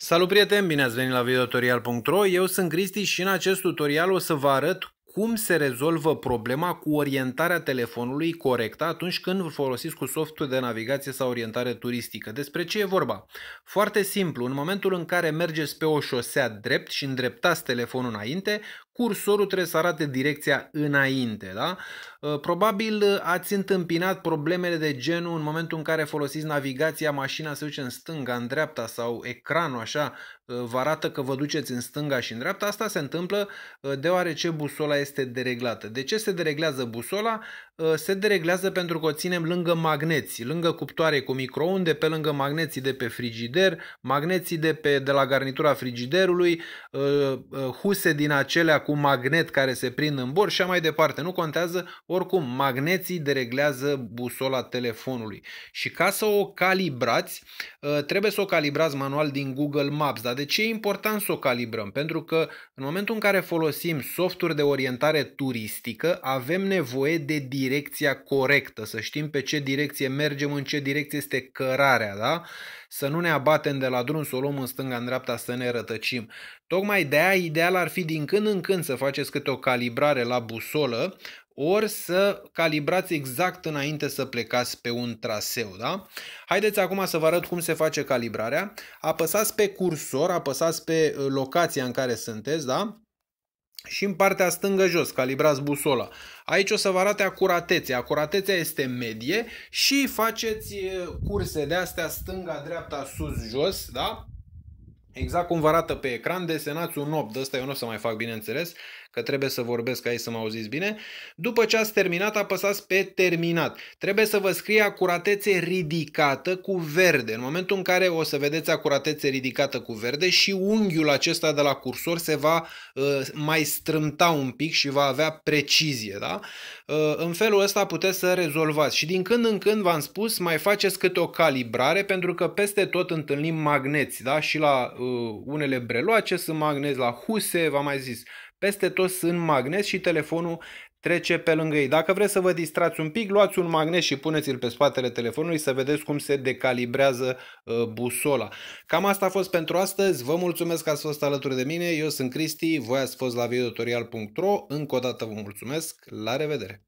Salut prieteni, bine ați venit la videotorial.ro, eu sunt Cristi și în acest tutorial o să vă arăt cum se rezolvă problema cu orientarea telefonului corectă atunci când îl folosiți cu softul de navigație sau orientare turistică. Despre ce e vorba? Foarte simplu, în momentul în care mergeți pe o șosea drept și îndreptați telefonul înainte, cursorul trebuie să arate direcția înainte. Da? Uh, probabil uh, ați întâmpinat problemele de genul în momentul în care folosiți navigația, mașina se duce în stânga, în dreapta sau ecranul așa uh, vă arată că vă duceți în stânga și în dreapta. Asta se întâmplă deoarece busola este este dereglată. De ce se dereglează busola? Uh, se dereglează pentru că o ținem lângă magneți, lângă cuptoare cu microunde, pe lângă magneții de pe frigider, magneții de, pe, de la garnitura frigiderului, uh, uh, huse din acelea cu magnet care se prind în bor și mai departe. Nu contează, oricum, magneții dereglează busola telefonului. Și ca să o calibrați, trebuie să o calibrați manual din Google Maps. Dar de ce e important să o calibrăm? Pentru că în momentul în care folosim softuri de orientare orientare turistică, avem nevoie de direcția corectă, să știm pe ce direcție mergem, în ce direcție este cărarea, da? Să nu ne abatem de la drum, să o luăm în stânga, în dreapta, să ne rătăcim. Tocmai de aia ideal ar fi din când în când să faceți câte o calibrare la busolă, ori să calibrați exact înainte să plecați pe un traseu. Da? Haideți acum să vă arăt cum se face calibrarea. Apăsați pe cursor, apăsați pe locația în care sunteți, da? și în partea stângă jos, calibrați busola. Aici o să vă arate acuratețea. Acuratețea este medie și faceți curse de astea stânga, dreapta, sus, jos, da? Exact cum vă arată pe ecran, desenați un 8, de ăsta eu nu o să mai fac, bineînțeles, că trebuie să vorbesc aici să mă auziți bine. După ce ați terminat, apăsați pe terminat. Trebuie să vă scrie acuratețe ridicată cu verde. În momentul în care o să vedeți acuratețe ridicată cu verde și unghiul acesta de la cursor se va uh, mai strâmta un pic și va avea precizie. Da? Uh, în felul ăsta puteți să rezolvați. Și din când în când, v-am spus, mai faceți câte o calibrare pentru că peste tot întâlnim magneți. Da? Și la uh, unele breloace sunt magneți, la huse, v-am mai zis. Peste toți în magnet și telefonul trece pe lângă ei. Dacă vreți să vă distrați un pic, luați un magnet și puneți-l pe spatele telefonului să vedeți cum se decalibrează uh, busola. Cam asta a fost pentru astăzi. Vă mulțumesc că ați fost alături de mine. Eu sunt Cristi, voi ați fost la videotorial.ro. Încă o dată vă mulțumesc. La revedere!